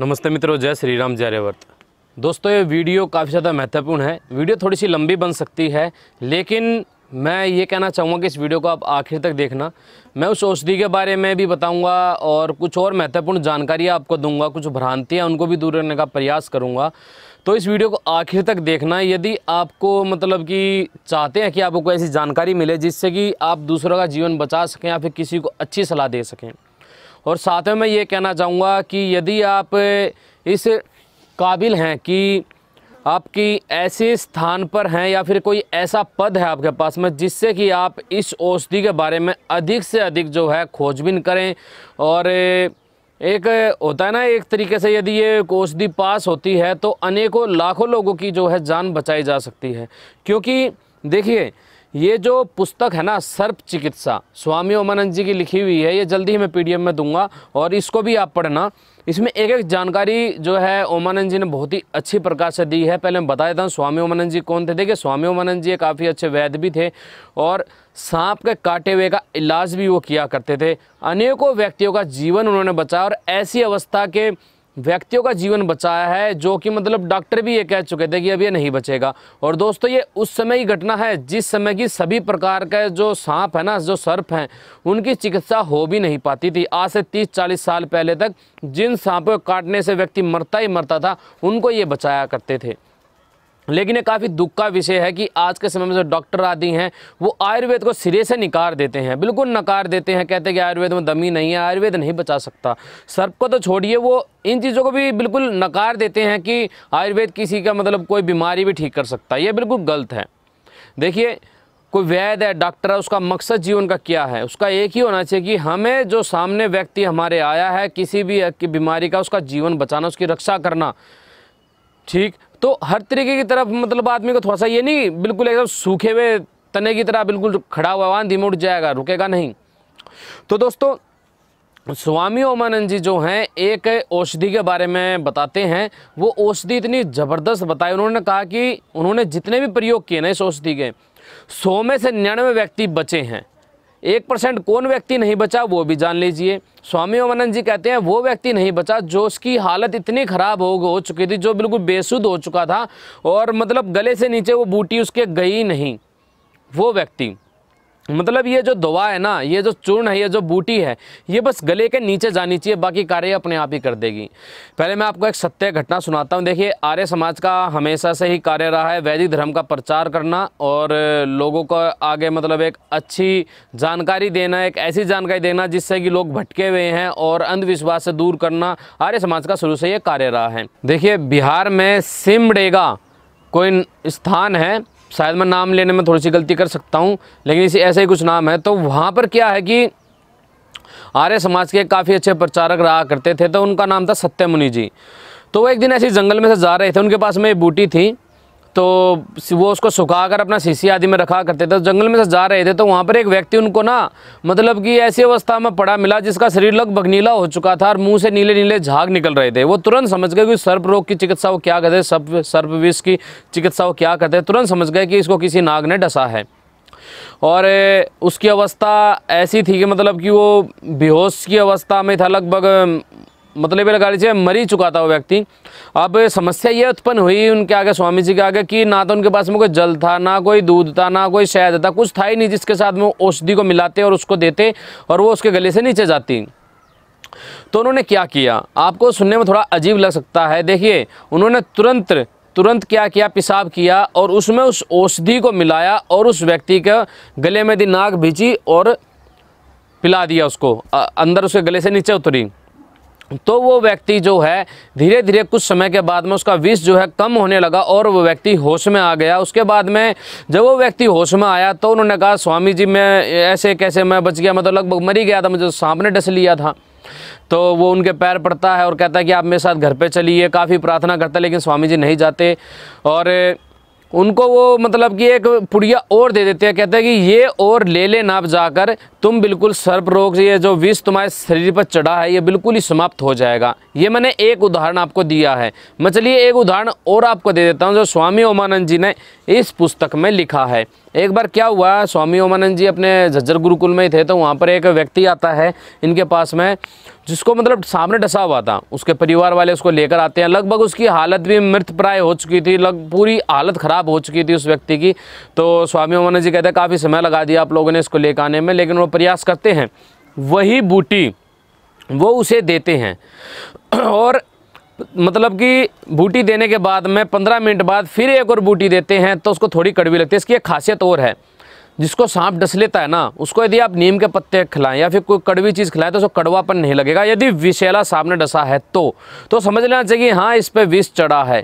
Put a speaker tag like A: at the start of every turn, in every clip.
A: नमस्ते मित्रों जय श्री राम जयरेवर्त दोस्तों ये वीडियो काफ़ी ज़्यादा महत्वपूर्ण है वीडियो थोड़ी सी लंबी बन सकती है लेकिन मैं ये कहना चाहूँगा कि इस वीडियो को आप आखिर तक देखना मैं उस औषधि के बारे में भी बताऊँगा और कुछ और महत्वपूर्ण जानकारी आपको दूंगा कुछ भ्रांतियाँ उनको भी दूर करने का प्रयास करूँगा तो इस वीडियो को आखिर तक देखना यदि आपको मतलब कि चाहते हैं कि आपको कोई ऐसी जानकारी मिले जिससे कि आप दूसरों का जीवन बचा सकें या फिर किसी को अच्छी सलाह दे सकें और साथ में मैं ये कहना चाहूँगा कि यदि आप इस काबिल हैं कि आपकी ऐसे स्थान पर हैं या फिर कोई ऐसा पद है आपके पास में जिससे कि आप इस औषधि के बारे में अधिक से अधिक जो है खोजबीन करें और एक होता है ना एक तरीके से यदि ये औषधि पास होती है तो अनेकों लाखों लोगों की जो है जान बचाई जा सकती है क्योंकि देखिए ये जो पुस्तक है ना सर्प चिकित्सा स्वामी ओमानंद जी की लिखी हुई है ये जल्दी ही मैं पीडीएफ में दूंगा और इसको भी आप पढ़ना इसमें एक एक जानकारी जो है ओमानंद जी ने बहुत ही अच्छी प्रकार से दी है पहले मैं बता देता हूँ स्वामी ओमानंद जी कौन थे देखिए स्वामी ओमानंद जी काफ़ी अच्छे वैद्य भी थे और सांप के काटे हुए का इलाज भी वो किया करते थे अनेकों व्यक्तियों का जीवन उन्होंने बचाया और ऐसी अवस्था के व्यक्तियों का जीवन बचाया है जो कि मतलब डॉक्टर भी ये कह चुके थे कि अब ये नहीं बचेगा और दोस्तों ये उस समय की घटना है जिस समय की सभी प्रकार के जो सांप है ना जो सर्प हैं उनकी चिकित्सा हो भी नहीं पाती थी आज से तीस चालीस साल पहले तक जिन सांपों को काटने से व्यक्ति मरता ही मरता था उनको ये बचाया करते थे लेकिन ये काफ़ी दुख का विषय है कि आज के समय में जो डॉक्टर आदि हैं वो आयुर्वेद को सिरे से निकार देते हैं बिल्कुल नकार देते हैं कहते हैं कि आयुर्वेद में दमी नहीं है आयुर्वेद नहीं बचा सकता सर्प को तो छोड़िए वो इन चीज़ों को भी बिल्कुल नकार देते हैं कि आयुर्वेद किसी का मतलब कोई बीमारी भी ठीक कर सकता है ये बिल्कुल गलत है देखिए कोई वैद है डॉक्टर है उसका मकसद जीवन का क्या है उसका एक ही होना चाहिए कि हमें जो सामने व्यक्ति हमारे आया है किसी भी बीमारी का उसका जीवन बचाना उसकी रक्षा करना ठीक तो हर तरीके की तरफ मतलब आदमी को थोड़ा सा ये नहीं बिल्कुल एकदम सूखे हुए तने की तरह बिल्कुल खड़ा हुआ वांधी में उठ जाएगा रुकेगा नहीं तो दोस्तों स्वामी ओमानंद जी जो हैं एक औषधि के बारे में बताते हैं वो औषधि इतनी ज़बरदस्त बताई उन्होंने कहा कि उन्होंने जितने भी प्रयोग किए ना इस औषधि के सौ में से निन्यानवे व्यक्ति बचे हैं एक परसेंट कौन व्यक्ति नहीं बचा वो भी जान लीजिए स्वामी ओमानंद जी कहते हैं वो व्यक्ति नहीं बचा जो उसकी हालत इतनी ख़राब हो हो चुकी थी जो बिल्कुल बेसुध हो चुका था और मतलब गले से नीचे वो बूटी उसके गई नहीं वो व्यक्ति मतलब ये जो दवा है ना ये जो चूर्ण है ये जो बूटी है ये बस गले के नीचे जानी चाहिए बाकी कार्य अपने आप ही कर देगी पहले मैं आपको एक सत्य घटना सुनाता हूँ देखिए आर्य समाज का हमेशा से ही कार्य रहा है वैदिक धर्म का प्रचार करना और लोगों को आगे मतलब एक अच्छी जानकारी देना एक ऐसी जानकारी देना जिससे कि लोग भटके हुए हैं और अंधविश्वास से दूर करना आर्य समाज का शुरू से ये कार्य रहा है देखिए बिहार में सिमडेगा कोई स्थान है शायद मैं नाम लेने में थोड़ी सी गलती कर सकता हूँ लेकिन इसे ऐसा ही कुछ नाम है तो वहाँ पर क्या है कि आर्य समाज के काफ़ी अच्छे प्रचारक रहा करते थे तो उनका नाम था सत्य मुनि जी तो वो एक दिन ऐसे जंगल में से जा रहे थे उनके पास में एक बूटी थी तो वो उसको सुखा कर अपना शीशी आदि में रखा करते थे तो जंगल में से जा रहे थे तो वहाँ पर एक व्यक्ति उनको ना मतलब कि ऐसी अवस्था में पड़ा मिला जिसका शरीर लगभग नीला हो चुका था और मुंह से नीले नीले झाग निकल रहे थे वो तुरंत समझ गए कि सर्प रोग की चिकित्सा वो क्या करते सर्प सर्प विष की चिकित्सा वो क्या करते तुरंत समझ गए कि इसको किसी नाग ने डसा है और उसकी अवस्था ऐसी थी कि मतलब कि वो बेहोश की अवस्था में था लगभग मतलब ये लगा लीजिए मरी चुका था वो व्यक्ति अब समस्या ये उत्पन्न हुई उनके आगे स्वामी जी के आगे कि ना तो उनके पास में कोई जल था ना कोई दूध था ना कोई शहद था कुछ था ही नहीं जिसके साथ में औषधि को मिलाते और उसको देते और वो उसके गले से नीचे जाती तो उन्होंने क्या किया आपको सुनने में थोड़ा अजीब लग सकता है देखिए उन्होंने तुरंत तुरंत क्या किया पेशाब किया और उसमें उस औषधि को मिलाया और उस व्यक्ति के गले में दी नाक भिजी और पिला दिया उसको अंदर उसके गले से नीचे उतरी तो वो व्यक्ति जो है धीरे धीरे कुछ समय के बाद में उसका विष जो है कम होने लगा और वो व्यक्ति होश में आ गया उसके बाद में जब वो व्यक्ति होश में आया तो उन्होंने कहा स्वामी जी मैं ऐसे कैसे मैं बच गया मैं तो लगभग मरी गया था मुझे तो सांप ने डस लिया था तो वो उनके पैर पड़ता है और कहता है कि आप मेरे साथ घर पर चलिए काफ़ी प्रार्थना करता है लेकिन स्वामी जी नहीं जाते और उनको वो मतलब कि एक पुड़िया और दे देते हैं कहते हैं कि ये और ले लेना आप जाकर तुम बिल्कुल सर्प रोग ये जो विष तुम्हारे शरीर पर चढ़ा है ये बिल्कुल ही समाप्त हो जाएगा ये मैंने एक उदाहरण आपको दिया है मैं चलिए एक उदाहरण और आपको दे देता हूँ जो स्वामी ओमानंद जी ने इस पुस्तक में लिखा है एक बार क्या हुआ स्वामी ओमानंद जी अपने झज्जर गुरुकुल में ही थे तो वहाँ पर एक व्यक्ति आता है इनके पास में जिसको मतलब सामने डसा हुआ था उसके परिवार वाले उसको लेकर आते हैं लगभग उसकी हालत भी मृत प्राय हो चुकी थी लग पूरी हालत ख़राब हो चुकी थी उस व्यक्ति की तो स्वामी ओमानंद जी कहते हैं काफ़ी समय लगा दिया आप लोगों ने इसको लेकर आने में लेकिन वो प्रयास करते हैं वही बूटी वो उसे देते हैं और मतलब कि बूटी देने के बाद में पंद्रह मिनट बाद फिर एक और बूटी देते हैं तो उसको थोड़ी कड़वी लगती है इसकी एक खासियत और है जिसको सांप डस लेता है ना उसको यदि आप नीम के पत्ते खिलाएं या फिर कोई कड़वी चीज़ खिलाएं तो उसको कड़वापन नहीं लगेगा यदि विषैला सांप ने डसा है तो तो समझ लेना चाहिए कि हाँ इस पर विष चढ़ा है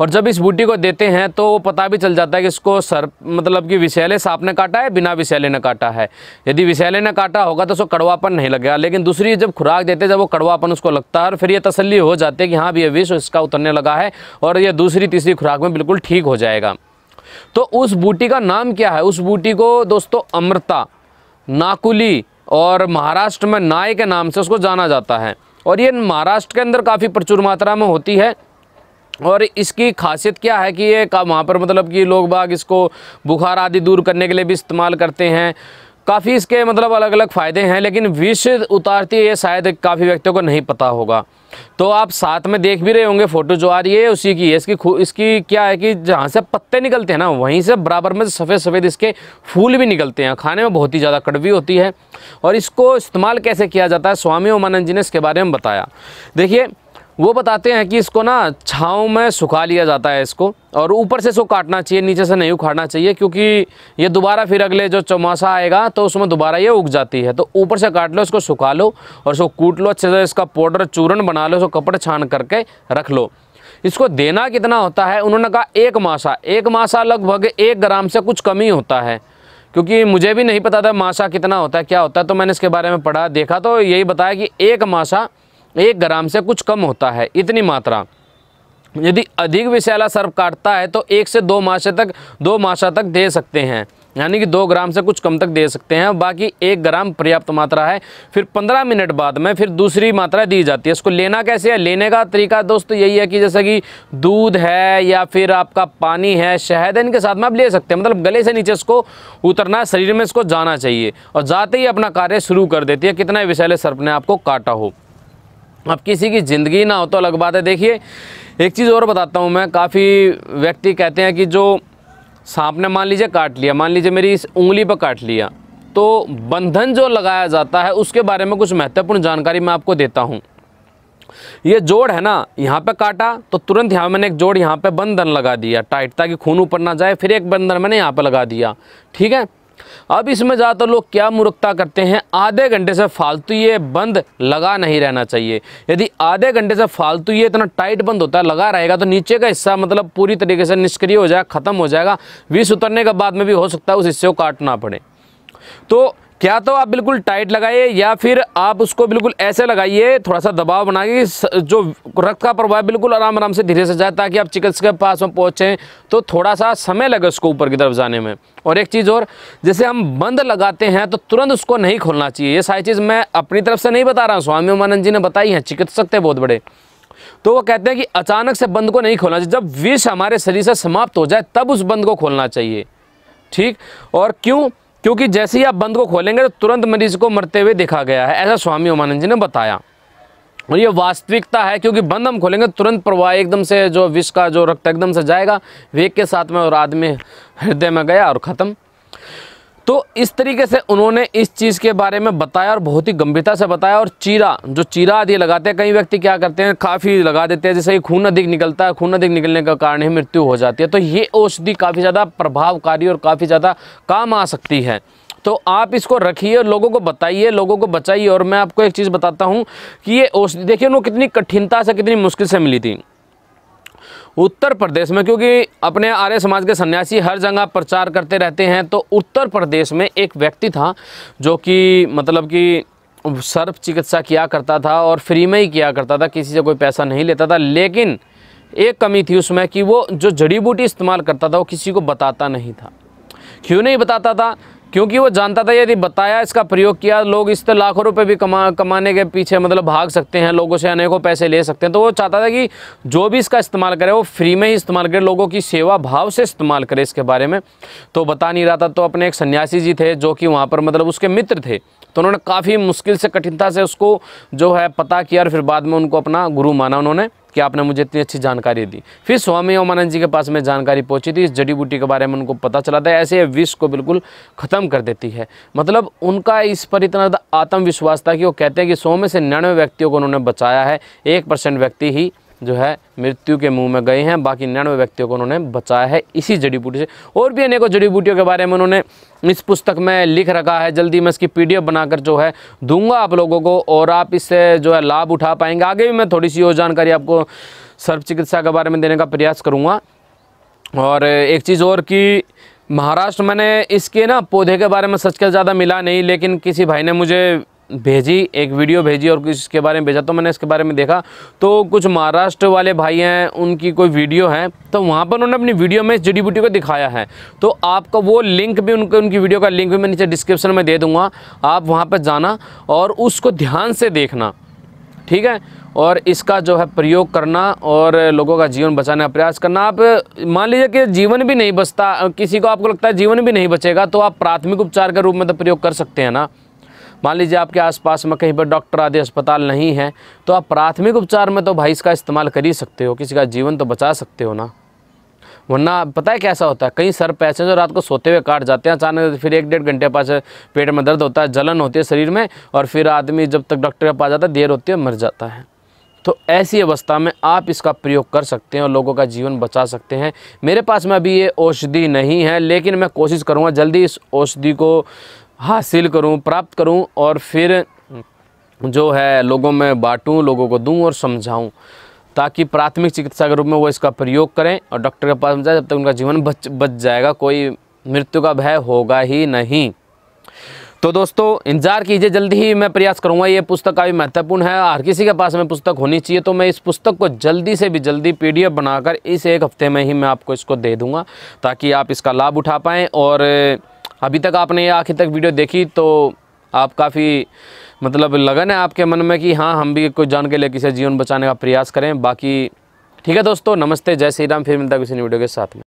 A: और जब इस बूटी को देते हैं तो वो पता भी चल जाता है कि इसको सर मतलब कि विषैले सांप ने काटा है बिना विषैले ने काटा है यदि विषैले ने काटा होगा तो उसको कड़वापन नहीं लगेगा लेकिन दूसरी जब खुराक देते जब वो कड़वापन उसको लगता है और फिर ये तसली हो जाती है कि हाँ भी ये विष इसका उतरने लगा है और ये दूसरी तीसरी खुराक में बिल्कुल ठीक हो जाएगा तो उस बूटी का नाम क्या है उस बूटी को दोस्तों अमृता नाकुली और महाराष्ट्र में नाय के नाम से उसको जाना जाता है और ये महाराष्ट्र के अंदर काफ़ी प्रचुर मात्रा में होती है और इसकी खासियत क्या है कि ये का वहाँ पर मतलब कि लोग बाग इसको बुखार आदि दूर करने के लिए भी इस्तेमाल करते हैं काफ़ी इसके मतलब अलग अलग फ़ायदे हैं लेकिन विष उतारती है शायद काफ़ी व्यक्तियों को नहीं पता होगा तो आप साथ में देख भी रहे होंगे फ़ोटो जो आ रही है उसी की है इसकी इसकी क्या है कि जहाँ से पत्ते निकलते हैं ना वहीं से बराबर में सफ़ेद सफ़ेद इसके फूल भी निकलते हैं खाने में बहुत ही ज़्यादा कड़वी होती है और इसको इस्तेमाल कैसे किया जाता है स्वामी ओमानंद जी ने इसके बारे में बताया देखिए वो बताते हैं कि इसको ना छाँव में सुखा लिया जाता है इसको और ऊपर से इसको काटना चाहिए नीचे से नहीं उखाड़ना चाहिए क्योंकि ये दोबारा फिर अगले जो चौमासा आएगा तो उसमें दोबारा ये उग जाती है तो ऊपर से काट लो इसको सुखा लो और इसको कूट लो अच्छे से इसका पाउडर चूरन बना लो इसको कपड़े छान करके रख लो इसको देना कितना होता है उन्होंने कहा एक मासा एक मासा लगभग एक ग्राम से कुछ कम ही होता है क्योंकि मुझे भी नहीं पता था मासा कितना होता है क्या होता है तो मैंने इसके बारे में पढ़ा देखा तो यही बताया कि एक मासा एक ग्राम से कुछ कम होता है इतनी मात्रा यदि अधिक विषैला सर्प काटता है तो एक से दो माशे तक दो माशा तक दे सकते हैं यानी कि दो ग्राम से कुछ कम तक दे सकते हैं बाकी एक ग्राम पर्याप्त मात्रा है फिर पंद्रह मिनट बाद में फिर दूसरी मात्रा दी जाती है इसको लेना कैसे है लेने का तरीका दोस्तों यही है कि जैसे कि दूध है या फिर आपका पानी है शहद है इनके साथ में आप ले सकते हैं मतलब गले से नीचे इसको उतरना शरीर में इसको जाना चाहिए और जाते ही अपना कार्य शुरू कर देती है कितना विषैले सर्प ने आपको काटा हो अब किसी की ज़िंदगी ना हो तो अलग बात है देखिए एक चीज़ और बताता हूँ मैं काफ़ी व्यक्ति कहते हैं कि जो सांप ने मान लीजिए काट लिया मान लीजिए मेरी इस उंगली पर काट लिया तो बंधन जो लगाया जाता है उसके बारे में कुछ महत्वपूर्ण जानकारी मैं आपको देता हूँ ये जोड़ है ना यहाँ पे काटा तो तुरंत यहाँ मैंने एक जोड़ यहाँ पे बंधन लगा दिया टाइट ताकि खून ऊपर ना जाए फिर एक बंधन मैंने यहाँ पे लगा दिया ठीक है अब इसमें ज़्यादातर लोग क्या मूर्खता करते हैं आधे घंटे से फालतू ये बंद लगा नहीं रहना चाहिए यदि आधे घंटे से फालतू ये इतना टाइट बंद होता है लगा रहेगा तो नीचे का हिस्सा मतलब पूरी तरीके से निष्क्रिय हो जाएगा ख़त्म हो जाएगा विष उतरने के बाद में भी हो सकता है उस हिस्से को काटना पड़े तो क्या तो आप बिल्कुल टाइट लगाइए या फिर आप उसको बिल्कुल ऐसे लगाइए थोड़ा सा दबाव बनाइए जो रक्त का प्रवाह बिल्कुल आराम आराम से धीरे से जाए ताकि आप चिकित्सक के पास में पहुँचें तो थोड़ा सा समय लगे उसको ऊपर की तरफ जाने में और एक चीज़ और जैसे हम बंद लगाते हैं तो तुरंत उसको नहीं खोलना चाहिए ये सारी चीज़ मैं अपनी तरफ से नहीं बता रहा हूँ स्वामी उमानंद जी ने बताई है चिकित्सक थे बहुत बड़े तो वो कहते हैं कि अचानक से बंद को नहीं खोलना चाहिए जब विष हमारे शरीर से समाप्त हो जाए तब उस बंद को खोलना चाहिए ठीक और क्यों क्योंकि जैसे ही आप बंद को खोलेंगे तो तुरंत मरीज को मरते हुए देखा गया है ऐसा स्वामी उमानंद जी ने बताया और ये वास्तविकता है क्योंकि बंद हम खोलेंगे तो तुरंत प्रवाह एकदम से जो विष का जो रक्त एकदम से जाएगा वेग के साथ में और आदमी हृदय में गया और ख़त्म तो इस तरीके से उन्होंने इस चीज़ के बारे में बताया और बहुत ही गंभीरता से बताया और चीरा जो चीरा आदि लगाते हैं कई व्यक्ति क्या करते हैं काफ़ी लगा देते हैं जैसे ही खून अधिक निकलता है खून अधिक निकलने का कारण ही मृत्यु हो जाती है तो ये औषधि काफ़ी ज़्यादा प्रभावकारी और काफ़ी ज़्यादा काम आ सकती है तो आप इसको रखिए और लोगों को बताइए लोगों को बचाइए और मैं आपको एक चीज़ बताता हूँ कि ये औषधि देखिए उनको कितनी कठिनता से कितनी मुश्किल से मिली थी उत्तर प्रदेश में क्योंकि अपने आर्य समाज के सन्यासी हर जगह प्रचार करते रहते हैं तो उत्तर प्रदेश में एक व्यक्ति था जो कि मतलब कि सर्व चिकित्सा किया करता था और फ्री में ही किया करता था किसी से कोई पैसा नहीं लेता था लेकिन एक कमी थी उसमें कि वो जो जड़ी बूटी इस्तेमाल करता था वो किसी को बताता नहीं था क्यों नहीं बताता था क्योंकि वो जानता था यदि बताया इसका प्रयोग किया लोग इससे लाखों रुपए भी कमा कमाने के पीछे मतलब भाग सकते हैं लोगों से अनेकों पैसे ले सकते हैं तो वो चाहता था कि जो भी इसका इस्तेमाल करे वो फ्री में ही इस्तेमाल करे लोगों की सेवा भाव से इस्तेमाल करे इसके बारे में तो बता नहीं रहा था तो अपने एक सन्यासी जी थे जो कि वहाँ पर मतलब उसके मित्र थे तो उन्होंने काफ़ी मुश्किल से कठिनता से उसको जो है पता किया और फिर बाद में उनको अपना गुरु माना उन्होंने कि आपने मुझे इतनी अच्छी जानकारी दी फिर स्वामी ओमानंद जी के पास में जानकारी पहुँची थी इस जड़ी बूटी के बारे में उनको पता चला था ऐसे विष को बिल्कुल ख़त्म कर देती है मतलब उनका इस पर इतना आत्मविश्वास था कि वो कहते हैं कि सौ में से निन्यानवे व्यक्तियों को उन्होंने बचाया है एक परसेंट व्यक्ति ही जो है मृत्यु के मुंह में गए हैं बाकी निन्यानवे व्यक्तियों को उन्होंने बचाया है इसी जड़ी बूटी से और भी अनेकों जड़ी बूटियों के बारे में उन्होंने इस पुस्तक में लिख रखा है जल्दी मैं इसकी पीडीएफ बनाकर जो है दूंगा आप लोगों को और आप इससे जो है लाभ उठा पाएंगे आगे भी मैं थोड़ी सी और जानकारी आपको सर्व चिकित्सा के बारे में देने का प्रयास करूँगा और एक चीज़ और कि महाराष्ट्र मैंने इसके ना पौधे के बारे में सच का ज़्यादा मिला नहीं लेकिन किसी भाई ने मुझे भेजी एक वीडियो भेजी और कुछ इसके बारे में भेजा तो मैंने इसके बारे में देखा तो कुछ महाराष्ट्र वाले भाई हैं उनकी कोई वीडियो है तो वहाँ पर उन्होंने अपनी वीडियो में इस जड़ी बूटी को दिखाया है तो आपका वो लिंक भी उनके उनकी वीडियो का लिंक भी मैं नीचे डिस्क्रिप्शन में दे दूँगा आप वहाँ पर जाना और उसको ध्यान से देखना ठीक है और इसका जो है प्रयोग करना और लोगों का जीवन बचाने का प्रयास करना आप मान लीजिए कि जीवन भी नहीं बचता किसी को आपको लगता है जीवन भी नहीं बचेगा तो आप प्राथमिक उपचार के रूप में तो प्रयोग कर सकते हैं ना मान लीजिए आपके आसपास में कहीं पर डॉक्टर आदि अस्पताल नहीं है तो आप प्राथमिक उपचार में तो भाई इसका इस्तेमाल कर ही सकते हो किसी का जीवन तो बचा सकते हो ना वरना पता है कैसा होता है कई सर पैसे जो रात को सोते हुए काट जाते हैं अचानक तो फिर एक डेढ़ घंटे पास पेट में दर्द होता है जलन होती है शरीर में और फिर आदमी जब तक डॉक्टर के पास जाता है देर होती है मर जाता है तो ऐसी अवस्था में आप इसका प्रयोग कर सकते हैं और लोगों का जीवन बचा सकते हैं मेरे पास में अभी ये औषधि नहीं है लेकिन मैं कोशिश करूँगा जल्दी इस औषधि को हासिल करूं प्राप्त करूं और फिर जो है लोगों में बांटूं लोगों को दूं और समझाऊं ताकि प्राथमिक चिकित्सा के रूप में वो इसका प्रयोग करें और डॉक्टर के पास जाए जब तक उनका जीवन बच बच जाएगा कोई मृत्यु का भय होगा ही नहीं तो दोस्तों इंतज़ार कीजिए जल्दी ही मैं प्रयास करूंगा ये पुस्तक काफ़ी महत्वपूर्ण है हर किसी के पास में पुस्तक होनी चाहिए तो मैं इस पुस्तक को जल्दी से भी जल्दी पीडीएफ बनाकर इस एक हफ्ते में ही मैं आपको इसको दे दूंगा ताकि आप इसका लाभ उठा पाएँ और अभी तक आपने आखिर तक वीडियो देखी तो आप काफ़ी मतलब लगन है आपके मन में कि हाँ हम भी कुछ जान के लिए किसी जीवन बचाने का प्रयास करें बाकी ठीक है दोस्तों नमस्ते जय श्री राम फिर मिलता है किसी वीडियो के साथ में